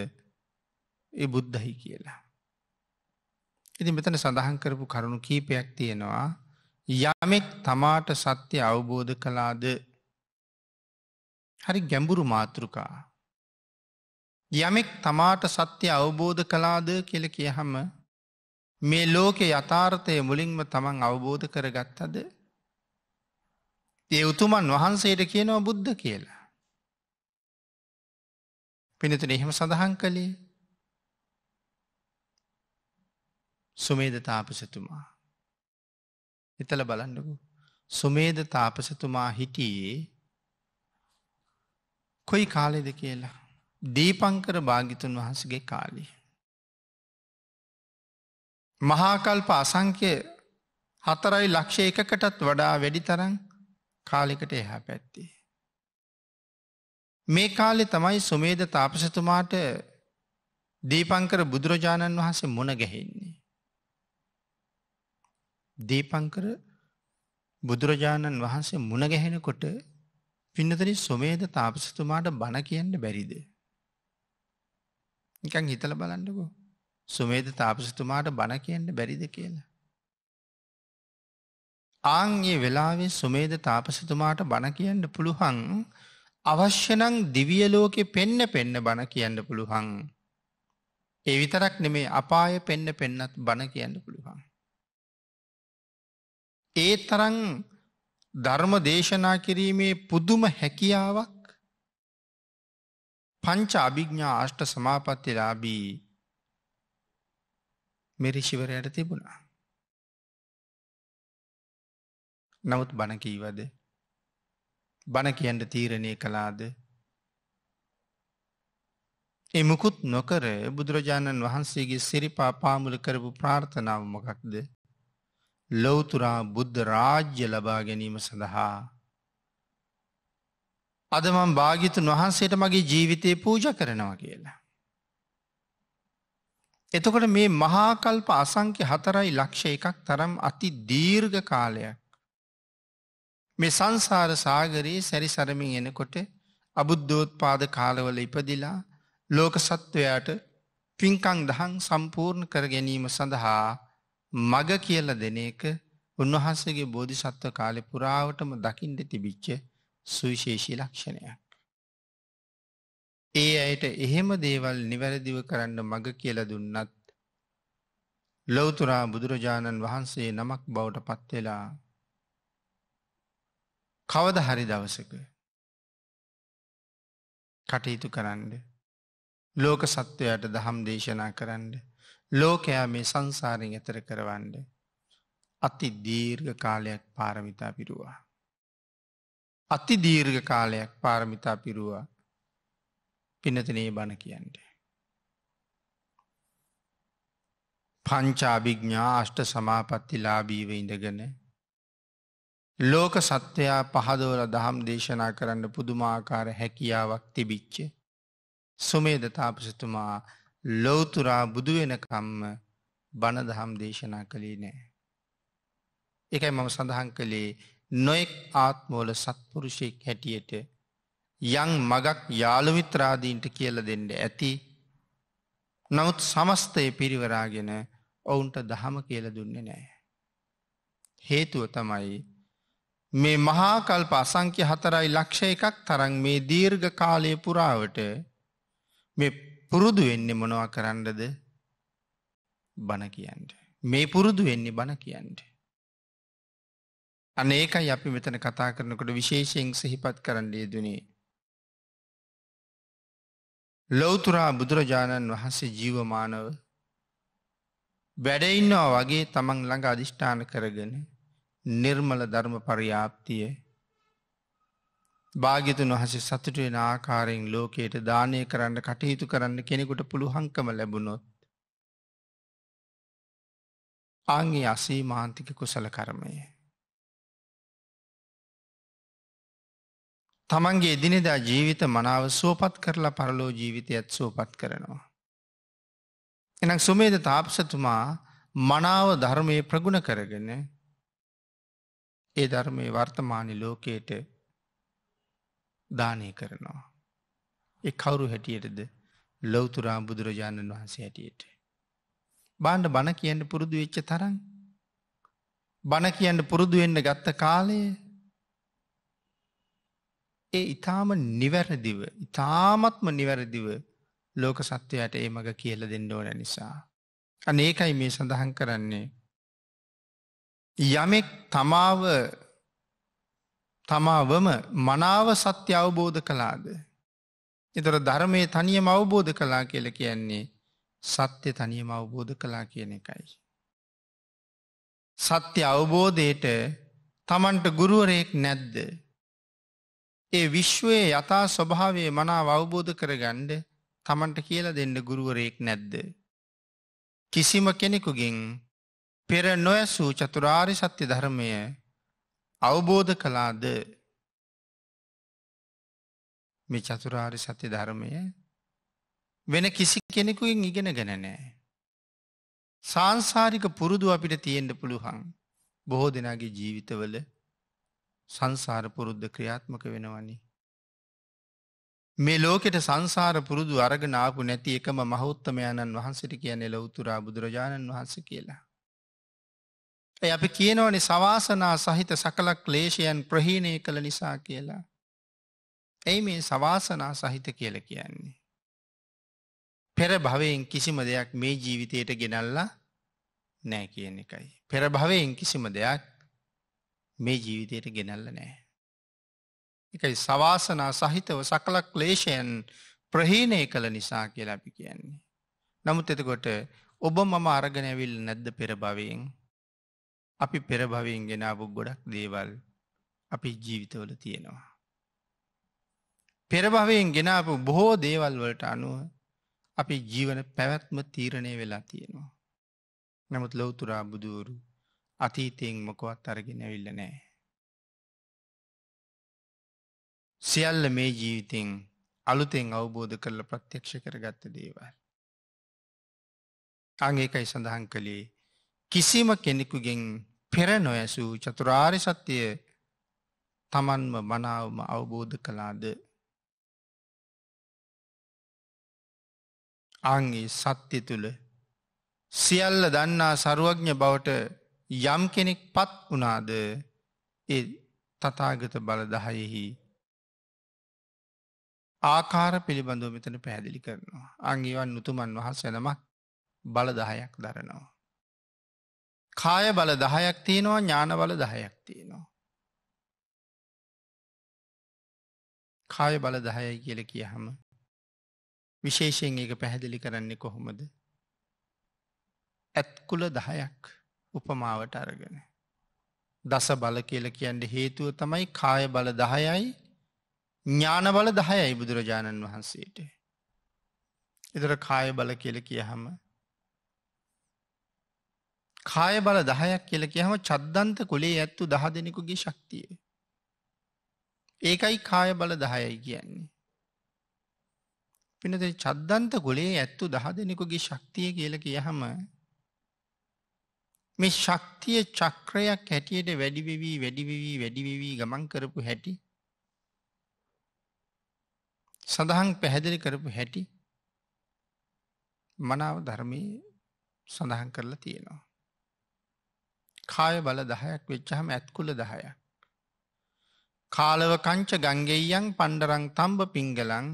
ඒ බුද්ධහි කියලා. ඉති මෙතන සඳහන් කරපු කරුණු කීපයක් තියෙනවා යමෙක් තමාට සත්‍ය අවබෝධ කලාද හරි ගැඹුරු මාතෘකා. යමෙක් තමාට සත්‍ය අවබෝධ කලාද කියල කියහම මේ ලෝකෙ යථාර්ථය මුලින්ම තමන් අවබෝධ කරගත්තද ඒ උතුමන් වහන්සේට කියනව බුද්ධ කියලා. පිනතුන එහෙම සඳහන් කළේ සුමේද තාපසතුමා. එතල බලන්නකු. සුමේද තාපසතුමා හිටියේ කොයි කාලෙද කියලා. දීපංකර භාගිතුන් වහන්සගේ කාලේ. මහාකල්ප අසංකය හතරයි ලක්ෂ එකකටත් වඩා වැඩි තරන් කාලෙකට එහා පැත්තේ. මේ කාලෙ තමයි සුමේද තාපසතුමාට දීපංකර බුදුරජාණන් වහන්සේ මොන ගැහෙන්නේ. දීපංකර බුදුරජාණන් වහන්සේ මුණ ගැහෙනකොට පින්නතරි සුමේද තාපසතුමාට බණ කියන්න බැරිද. නිකන් හිතල බලන්නකෝ. සුමේද තාපසතුමාට බණ කියන්න බැරිද කියලා. ආංගේ වෙලාවේ සුමේද තාපසතුමාට බණ කියන්න පුළුහන් අවශ්‍යනං දිවියලෝකෙ පෙන්න පෙන්න බණ කියන්න පුළුහන්. ඒ විතරක් නෙමේ අපාය පෙන්න පෙන්නත් බණ කියන්න පුළුවන්. ඒ තරන් ධර්ම දේශනා කිරීමේ පුදුම හැකියාවක් පංච අභිග්ඥා අෂ්ට සමාපත්තිලාබී මෙරිෂිවරයට තිබුණා. නමුත් බණකීවද බණ කියන්ට තීරණය කලාද එමකුත් නොකර බුදුරජාණන් වහන්සේගේ සිරිපා පාමුල කරපු ප්‍රාර්ථනාව මොකක්ද ලොවතුරා බුද්ධ රාජ්‍ය ලබා ගැනීම සඳහා අදමම් භාගිතුන් වහන්සේට මගේ ජීවිතය පූජ කරනවා කියලා. එතකොට මේ මහාකල්ප අසංක්‍ය හතරයි ලක්ෂ එකක් තරම් අති දීර්ඝ කාලයක්. මේ සංසාර සාගරයේ සැරිසරමින් එනකොට අබුද්ධෝත් පාද කාලවල ඉපදිලා ලෝක සත්වයාට පින්කං දහන් සම්පූර්ණ කර ගැනීම සඳහා මග කියල දෙන එක උන්වහන්සගේ බෝධිසත්ව කාලෙ පුරාවටම දකිින්ට තිබිච්ච සුවිශේෂී ලක්ෂණයක්. ඒ අයට එහෙම දේවල් නිවැරදිව කරන්න මග කියල දුන්නත් ලොවතුරා බුදුරජාණන් වහන්සේ නමක් බවට පත්වෙලා කවද හරි දවසක කටයුතු කරන්න ලෝක සත්වයට දහම් දේශනා කරන්න ලෝකයා මේ සංසාරෙන් එතර කරවන්න අති දීර්ඝ කාලයක් පාරමිතා පිරුවා. අති දීර්ඝ කාලයක් පාරමිතා පිරුවා පිනතනේ බණ කියන්ට. පංචාභිග්ඥා අෂ්ට සමාපත්ති ලාබීව ඉඳගෙන ලෝක සත්වයා පහදවල දහම් දේශනා කරන්න පුදුමාකාර හැකියාවක් තිබිච්ච. සුමේද තාපසතුමා ලොවතුරා බුදුවෙනකම්ම බණදහම් දේශනා කළේ නෑ. එකයි මම සඳහන් කළේ නොෙක් ආත්මෝල සත්පුරුෂයෙක් හැටියට යං මගක් යාළුමිත්‍රාදීන්ට කියල දෙන්න ඇති නමුත් සමස්තය පිරිවරාගෙන ඔවුන්ට දහම කියල දුන්නේ නෑ. හේතුව තමයි මේ මහාකල්ප අසංක්‍ය හතරයි ලක්ෂ එකක් තරන් මේ දීර්ඝ කාලය පුරාවට මේ පුරුදු වෙන්නේ මොනවා කරන්නද බණ කියන්ට. මේ පුරුදු වෙන්නේ බණ කියන්ට. අනේකයි අපි මෙතන කතා කරනකොට විශේෂයෙන් සහිපත් කරන්නේ දුනේ ලොවතුරා බුදුරජාණන් වහන්සේ ජීවමානව වැඩඉන්නවා වගේ තමන් ළඟ අධිෂ්ඨාන කරගෙන නිර්මල ධර්ම පරියාප්තිය භාගිතුන් වහසේ සතුටුවෙන ආකාරයෙන් ලෝකයට දානය කරන්න කටයුතු කරන්න කෙනෙකුට පුළුහංකම ලැබුණොත් ආංගේ අසී මාන්තික කුසල කරමයේ. තමන්ගේ එදිනෙදා ජීවිත මනාව සුවපත් කරලා පරලෝ ජීවිතයත් සුවපත් කරනවා. එනක් සුමේද තාපසතුමා මනාව ධර්මය ප්‍රගුණ කරගෙන ඒ ධර්මය වර්තමානි ලෝකයට දානය කරනවා. එ කවුරු හැටියටද ලොවතුරා බුදුරජාණන් වහන්සේ හැටියට. බාණ්ඩ බණ කියන්න පුරුදු වෙච්ච තරන්. බණ කියන්න පුරුදු වෙන්න ගත්ත කාලයේ ඒ ඉතාම නිවැරදිව ඉතාමත්ම නිවැරදිව ලෝක සත්‍යයට ඒ මඟ කියල දෙන්න ඕන නිසා. අනේකයි මේ සඳහන් කරන්නේ. යමෙක් තමාව තමාවම මනාව සත්‍ය අවබෝධ කලාද. එතොර ධර්මය තනියම අවබෝධ කලා කියල කියන්නේ සත්‍ය තනියම අවබෝධ කලා කියන එකයි. සත්‍ය අවබෝධයට තමන්ට ගුරුවරයෙක් නැද්ද ඒ විශ්වයේ යථා ස්වභාවය මනාව අවබෝධ කරගණ්ඩ තමන්ට කියල දෙන්න ගුරුවරයෙක් නැද්ද. කිසිම කෙනෙකුගින් පෙර නොයසූ චතුරාරි සත්‍ය ධර්මය අවබෝධ කලාද මේ චතුරාරි සත්‍ය ධර්මය වෙන කිසි කෙනෙකුයින් ඉගෙන ගැනනෑ. සංසාරික පුරුදු අපිට තියෙන්ට පුළුවන් බොහෝ දෙනාගේ ජීවිතවල සංසාර පුරුද්ධ ක්‍රියාත්මක වෙනවන්නේ. මේ ලෝකෙට සංසාර පුරුදු අරගනාපු නැති එකම මහෞත්තමයණන් වහන්සට කියන්නේ ලොවතුරා බුදුරජාණන් වහන්ස කියලා. ඇ අපි කියනවන සවාසනා සහිත සකලක් ලේෂයන් ප්‍රහීණය කළ නිසා කියලා. ඇයි මේ සවාසනා සහිත කියල කියන්නේ. පෙර භවයෙන් කිසිම දෙයක් මේ ජීවිතයට ගෙනල්ලා නෑ කියන එකයි. පෙර භවයෙන් කිසිම දෙයක් මේ ජීවිතයට ගෙනල්ල නෑ. එකයි සවාසනා සහිතව සකල ක්ලේෂයන් ප්‍රහීණය කළ නිසා කියලා අපි කියන්නේ. නමුත් එතකොට ඔබ මම අරගනැවිල් නැද්ද පෙරභවයෙන් අපි පෙරභවයෙන් ගෙනාපු ගොඩක් දේවල් අපි ජීවිතවල තියෙනවා. පෙරභවයෙන් ගෙනාපු බොහෝ දේවල් වලට අනුව අපි ජීවන පැවැත්ම තීරණය වෙලා තියෙනවා. නමුත් ලොවතුරා බුදුවරු අතීතයෙන් මොකොවත් අරගෙන විල්ල නෑ. සියල්ල මේ ජීවිතෙන් අලුතෙන් අවබෝධ කරල ප්‍රත්‍යක්ෂ කරගත්ත දේවල්. අංඒකයි සඳහන් කළේ කිසිම කෙනෙකුගෙන් පෙර නොයැසූ චතුරාරි සත්‍යය තමන්ම මනාවම අවබෝධ කලාද. ආංගේ සත්‍ය තුළ සියල්ල දන්නා සරුවඥ බවට යම් කෙනෙක් පත් වනාද ඒ තතාගත බලදහයෙහි ආකාර පිළිබඳව මෙතන පැහැදිලි කරනවා. අංගේවන් නුතුමන් වහස සැනමක් බලදහයක් දරනවා. කාය බල දහයක් තියෙනවා ඥානවල දහයක් තියෙනවා. කාය බල දහයයි කියල කියහම විශේෂයෙන් ඒක පැහැදිලි කරන්නේ කොහොමද ඇත්කුල දහයක්. උපමාවට අරගෙන. දස බල කියල කියන්න හේතුව තමයි කාය බල දහයයි ඥාන බල දහයයි බුදුරජාණන් වහන්සේට. එදර කාය බල කියල කියහම. කාය බල දහයක් කියල කියහම චද්දන්ත කොලේ ඇත්තු දහ දෙනෙකුගේ ශක්තිය. ඒකයි කාය බල දහයයි කියන්නේ. පිනද චද්දන්ත ගොලේ ඇත්තු දහ දෙනෙකුගේ ශක්තිය කියල කියහම මේ ශක්තිය චක්‍රයක් හැටියට වැඩිවෙවී වැඩිවෙවී වැඩිවෙවී ගමන් කරපු හැටි සඳහන් පැහැදිලි කරපු හැටි මනාව ධර්මය සඳහන් කරලා තියෙනවා. කාය බල දහයක් වෙච්චහම ඇත්කුල දහයක්. කාලව කංච ගංගෙයියන් පණ්ඩරං තම්බ පිංගලං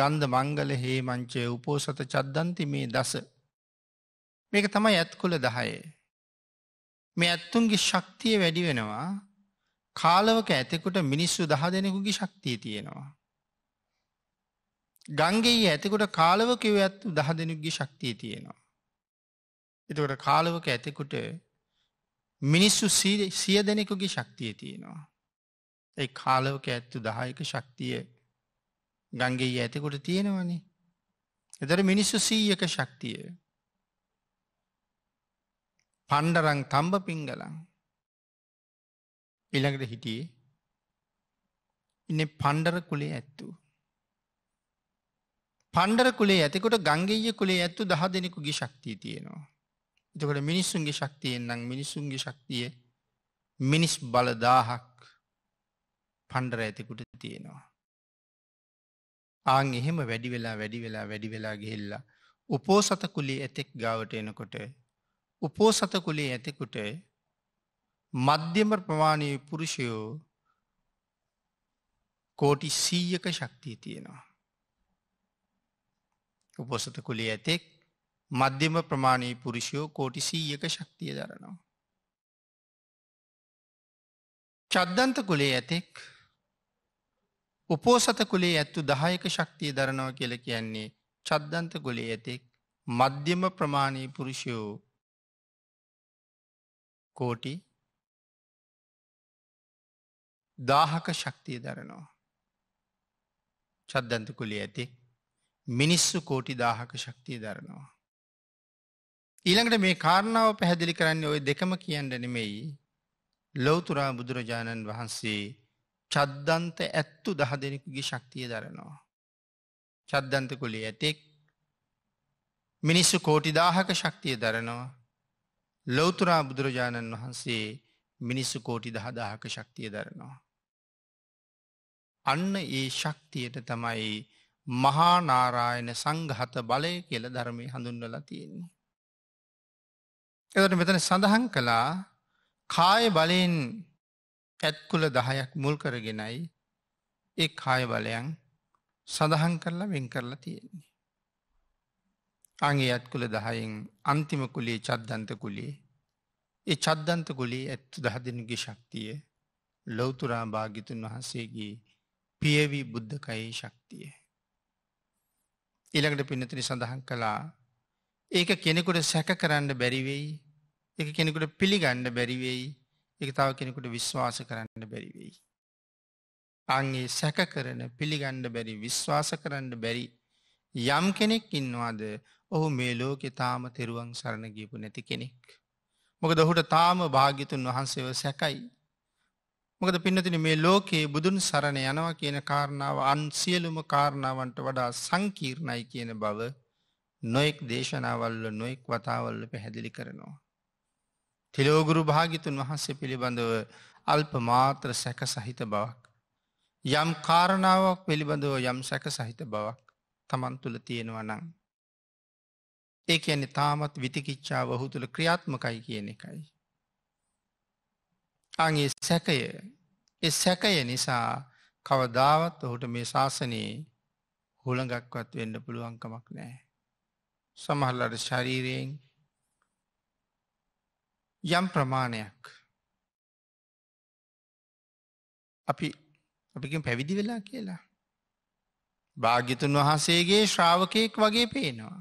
ගන්ධ මංගල හේමංචය උපෝසත චද්දන්ති මේ දස මේක තමයි ඇත්කුල දහයේ. මේ ඇත්තුන්ගේ ශක්තිය වැඩි වෙනවා කාලවක ඇතෙකුට මිනිස්සු දහ දෙනෙකුගේ ශක්තිය තියෙනවා. ගංගේ ඇතෙකුට කාලවකිව ඇත්තු දහ දෙනෙකුගේ ශක්තිය තියෙනවා. එතකොට කාලවක ඇතෙකුට මිනිස්සු සිය දෙනෙකුගේ ශක්තිය තියෙනවා. ඒ කාලවක ඇත්තු දහයක ශක්තිය ගංගේ ඇතෙකුට තියෙනවනේ. එතර මිනිස්සු සීයක ශක්තිය පණ්ඩරං තම්බ පිංගලං ඉළඟට හිටියේ ඉන්න පණ්ඩර කුලේ ඇත්තු. පණ්ඩර කුලේ ඇතිකොට ගංගෙය කුලේ ඇත්තු දහ දෙනෙකු ගි ශක්තිය තියෙනවා. එතකොට මිනිස්සුන්ගේ ශක්තියෙන් නම් මිනිසුන්ගේ ශක්තිය මිනිස් බලදාහක් පණ්ඩර ඇතිකුට තියෙනවා. ආං එහෙම වැඩි වෙලා වැඩි වෙලා වැඩි වෙලා ගෙහෙල්ලා උපෝසත කුලේ ඇතෙක් ගාවට එනකොට උපෝසත කුලේ ඇතෙකුට මධ්‍යම ප්‍රමාණය පුරුෂයෝ කෝටි සීයක ශක්තිය තියෙනවා. උපොසත කුලේ ඇතෙක් මධ්‍යම ප්‍රමාණී පුරුෂයෝ කෝටි සීයක ශක්තිය දරනවා. චද්දන්ත කුලේ ඇතෙක් උපෝසත කුලේ ඇත්තු දහයක ශක්තිය දරනවා කියල කියන්නේ චද්දන්ත ගොලේ ඇතෙක් මධ්‍යම ප්‍රමාණී පුරුෂයෝ කෝටි දාහක ශක්තිය දරනවා. චද්දන්තකුලි ඇති මිනිස්සු කෝටි දාහක ශක්තිය දරනවා. ඊළඟට මේ කාරණාව පැහැදිලි කරන්න ඔය දෙකම කියන්න නෙමෙයි ලොවතුරා බුදුරජාණන් වහන්සේ චද්දන්ත ඇත්තු දහ දෙනෙකුගේ ශක්තිය දරනවා. චද්දන්තකුලි ඇතෙක් මිනිස්සු කෝටිදාහක ශක්තිය දරනවා ලොවතුරා බුදුරජාණන් වහන්සේ මිනිස්සු කෝටි දහදාහක ශක්තිය දරනවා. අන්න ඒ ශක්තියට තමයි මහානාරායන සංගහත බලය කියල ධර්මය හඳුන්වල තියෙන්නේ. එවට මෙතන සඳහන් කළා කාය බලයෙන් ඇත්කුල දහයක් මුල් කරගෙනයි ඒ කාය බලයන් සඳහන් කරලා වෙන් කරලා තියෙන්නේ. අගේ අත්කුල දහයෙන් අන්තිම කුලේ චද්දන්ත කුලේ. ඒ චද්දන්ත කුලේ ඇත්තු දහදනගේ ශක්තිය ලොවතුරා භාගිතුන් වහන්සේගේ පියවී බුද්ධකයේ ශක්තිය. ඉළඟට පිනතිරි සඳහන් කළා ඒක කෙනෙකුට සැක කරන්න බැරිවෙයි එක කෙනෙකුට පිළිගණ්ඩ බැරිවෙයි එක තව කෙනෙකුට විශ්වාස කරන්න බැරිවෙයි. අන්ගේ සැක කරන පිළිගණ්ඩ බැරි විශ්වාස කරන්න බැරි යම් කෙනෙක් ඉන්නවාද ඔහු මේ ලෝකෙ තාම තෙරුවන් සරණ ගීපු නැති කෙනෙක්. මොක දොහුට තාම භාගිතුන් වහන්සේව සැකයි. මොකද පින්නතින මේ ලෝකයේ බුදුන් සරණ යනවා කියන කාරණාව අන්සියලුම කාරණාවන්ට වඩා සංකීර්ණයි කියන බව නොෙක් දේශනාවල්ල නොෙක් වතාවල්ල පැහැදිලි කරනවා. තිලෝගුරු භාගිතුන් වහන්සේ පිළිබඳව අල්ප මාත්‍ර සැක සහිත බවක්. යම් කාරණාවක් පිළිබඳව යම් සැක සහිත බවක් තමන් තුළ තියෙනවා නං. ඒ ඇන තාමත් විතිකිච්චාව ඔහු තුළ ක්‍රියාත්මකයි කියන එකයි. අගේ සැකය එ සැකය නිසා කවදාවත් ඔහුට මේ ශාසනයේ හොළඟක්වත් වෙන්න පුළුවන්කමක් නෑ. සමහල්ලට ශරීරයෙන් යම් ප්‍රමාණයක් අපි අපිකින් පැවිදි වෙලා කියලා. භාග්‍යතුන් වහන්සේගේ ශ්‍රාවකයෙක් වගේ පේනවා.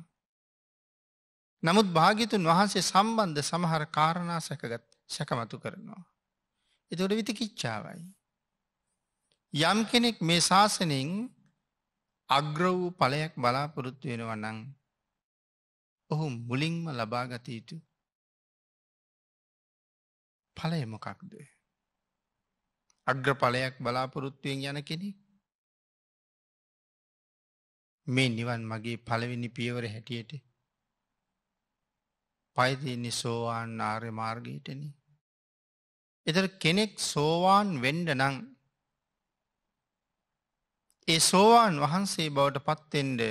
නමුත් භාගිතුන් වහන්සේ සම්බන්ධ සමහර කාරණා සැකගත් සැකමතු කරනවා. එතොට විති කිච්චාවයි. යම් කෙනෙක් මේ ශාසනෙන් අග්‍ර වූ පලයක් බලාපොරොත්තු වෙනවනං ඔහු මුලින්ම ලබාගත යුතු පලය මොකක්ද. අග්‍ර පලයක් බලාපොරොත්තුවෙන් යන කෙනෙක් මේ නිවන් මගේ පළවෙනි පියවර හැටියට පයතින්නේ සෝවාන් ආර්ය මාර්ගීටන. එතර කෙනෙක් සෝවාන් වෙන්ඩ නං ඒ සෝවාන් වහන්සේ බවට පත්තෙන්ඩ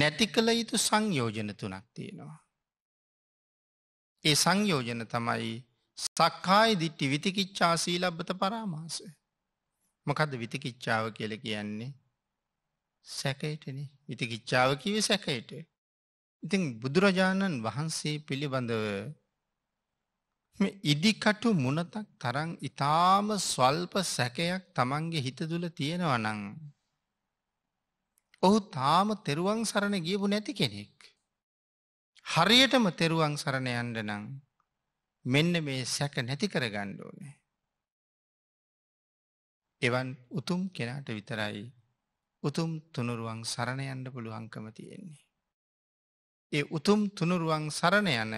නැති කළ යුතු සංයෝජන තුනක් තියෙනවා. ඒ සංයෝජන තමයි සක්කායි දිට්ටි විතිකිච්චා සීලබ්බත පරාමාස. මොකද විතිකිච්චාව කියල කියන්නේ සැකයිටන විතිකිච්චාව කිව සැකයිට. ඉතින් බුදුරජාණන් වහන්සේ පිළිබඳව ඉදිකටු මුණතක් තරං ඉතාම ස්වල්ප සැකයක් තමන්ගේ හිත තුළ තියෙනවනං. ඔහු තාම තෙරුවන් සරණ ගියපු නැති කෙනෙක්. හරියටම තෙරුවන් සරණ යන්ඩ නං මෙන්න මේ සැක නැති කර ගණ්ඩෝනේ. එවන් උතුම් කෙනාට විතරයි උතුම් තුනුරුවන් සරණ යන්ඩ පුළුවන්කම තියෙන්නේ. ඒ උතුම් තුනුරුවන් සරණ යන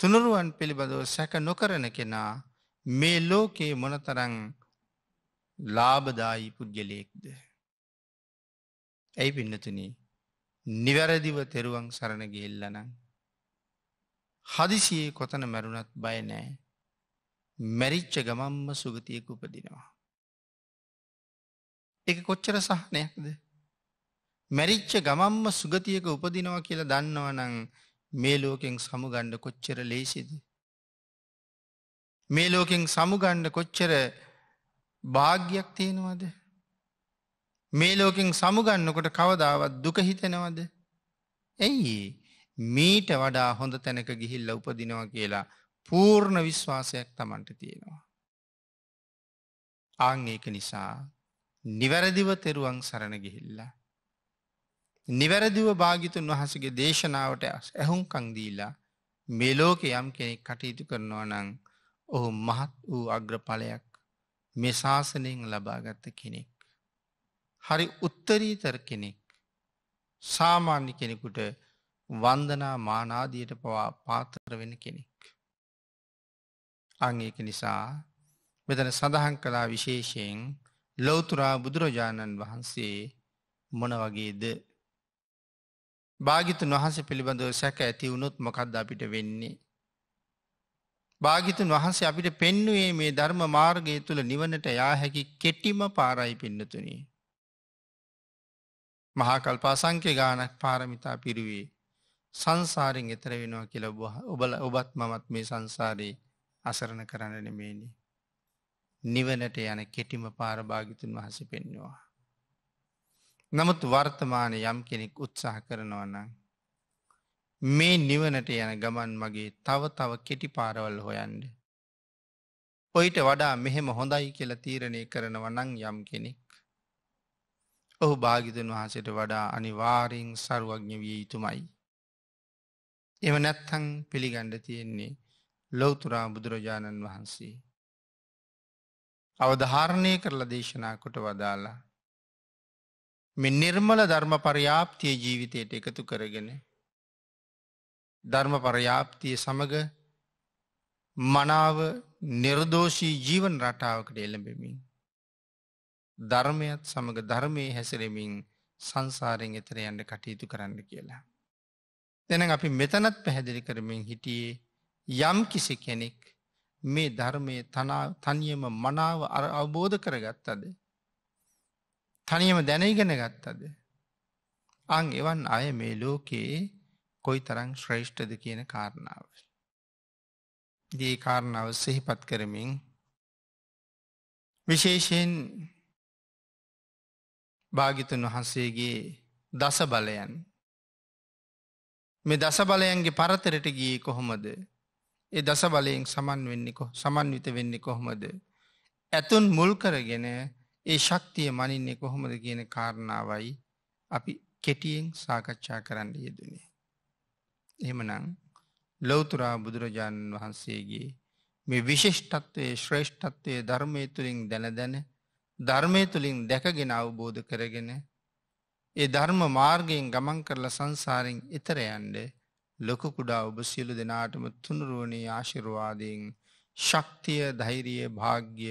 තුනුරුවන් පිළිබඳව සැක නොකරන කෙනා මේ ලෝකයේ මොනතරං ලාබදායි පුද්ගලයෙක්ද. ඇයි පින්නතුන නිවැරදිව තෙරුවන් සරණ ගෙල්ලනං. හදිසියේ කොතන මැරුණත් බය නෑ. මැරිච්ච ගමම්ම සුගතියක උපදිනවා. එක කොච්චර සහනයක්ද. මැරිච්ච ගමම්ම සුගතියක උපදිනවා කියලා දන්නවනං මේ ලෝකෙන් සමුගණ්ඩ කොච්චර ලේසිද. මේ ලෝකෙන් සමුගණ්ඩ කොච්චර භාග්‍යයක් තියෙනවද. මේ ලෝකෙන් සමුගන්නකොට කවදාවත් දුක හිතෙනවද. ඇයි මීට වඩා හොඳ තැනක ගිහිල්ල උපදිනවා කියලා පූර්ණ විශ්වාසයක් තමන්ට තියෙනවා. ආං ඒක නිසා නිවැරදිව තෙරුවන් සරණ ගිහිල්ලා. නිවැරදිව භාගිතුන් වහසගේ දේශනාවට ඇහුන්කං දීලා මෙලෝක යම් කෙනෙක් කටයුතු කරනවා නං ඔහු මහත් වූ අග්‍රඵලයක් මේ ශාසනයෙන් ලබාගත්ත කෙනෙක්. හරි උත්තරීතර කෙනෙක් සාමාන්‍ය කෙනෙකුට වන්දනා මානාදියට පවා පාතර වෙන කෙනෙක්. අංඒක නිසා මෙතන සඳහන් කලා විශේෂයෙන් ලෝතුරා බුදුරජාණන් වහන්සේ මොන වගේද භාගිතුන් වහන්සේ පිළිබඳව සැක ඇති වුණොත් මොකක්ද අපිට වෙන්නේ. භාගිතුන් වහන්සේ අපිට පෙන්නුවේ මේ ධර්ම මාර්ගය තුළ නිවනට යා හැකි කෙටිම පාරයි පින්නතුනී. මහාකල්පා සංකය ගානක් පාරමිතා පිරුවේ සංසාරෙන් එතර වෙනවා කියල ඔබල ඔබත් මමත් මේ සංසාරයේ අසරණ කරන්න නෙමේනි. නිවනට යන කෙටිම පාරභාගිතුන් වහස පෙන්නවා. නමුත් වර්තමාන යම් කෙනෙක් උත්සාහ කරනවන්න. මේ නිවනට යන ගමන් මගේ තව තව කෙටි පාරවල් හොයන්ඩ. ඔයිට වඩා මෙහෙම හොඳයි කියල තීරණය කරනවනං යම් කෙනෙක්. ඔහු භාගිතන් වහසට වඩා අනිවාරෙන් සරුවඥ විය යුතුමයි. එම නැත්හං පිළිගණ්ඩ තියෙන්නේ ලොවතුරා බුදුරජාණන් වහන්සේ. අවධාරණය කරලා දේශනා කොට වදාලා මෙ නිර්මල ධර්ම පරයාප්තිය ජීවිතයට එකතු කරගෙන ධර්ම පරයාප්තිය සමඟ මනාව නිර්දෝෂී ජීවන් රටාවකට එළඹෙමින්. ධර්මයත් සමඟ ධර්මය හැසිරෙමින් සංසාරෙන් එතර යන්න කටයුතු කරන්න කියලා. දෙන අපි මෙතනත් පැහැදිලි කරමින් හිටියේ යම් කිසි කෙනෙක් මේ ධර්මය තනියම මනාව අවබෝධ කරගත් අද. තනියම දැනඉගෙන ගත්තද. අං එවන් අය මේ ලෝකයේ කොයි තරං ශ්‍රේෂ්ඨද කියන කාරණාව. දේ කාරණාව සෙහිපත් කරමින් විශේෂයෙන් භාගිතුන් වහන්සේගේ දස බලයන් මේ දස බලයන්ගේ පරතරට ගිය කොහොමද ඒ දස බලයෙන් සමන් වෙන්නේ සමන්විත වෙන්නේ කොහොමද ඇතුන් මුල් කරගෙන ඒ ශක්තිය මනින්නේ කොහොමද කියන කාරණාවයි අපි කෙටියෙන් සාකච්ඡා කරන්න යෙදනේ. එහෙමනං ලොවතුරා බුදුරජාණන් වහන්සේගේ මේ විශේෂ්ටත්වය ශ්‍රේෂ්ඨත්වය ධර්මය තුළින් දැනදැන ධර්මය තුළින් දැකගෙන අවබෝධ කරගෙන ඒ ධර්ම මාර්ගයෙන් ගමන් කරලා සංසාරෙන් එතරයන්ඩ ලොකකුඩා ඔබ සියලු දෙනාටම තුනුරුවණී ආශිරවාදයෙන් ශක්තිය ධෛරිය භාග්‍ය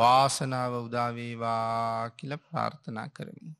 වාසනාව උදාවේවා කියල ප්‍රාර්ථනා කරමි.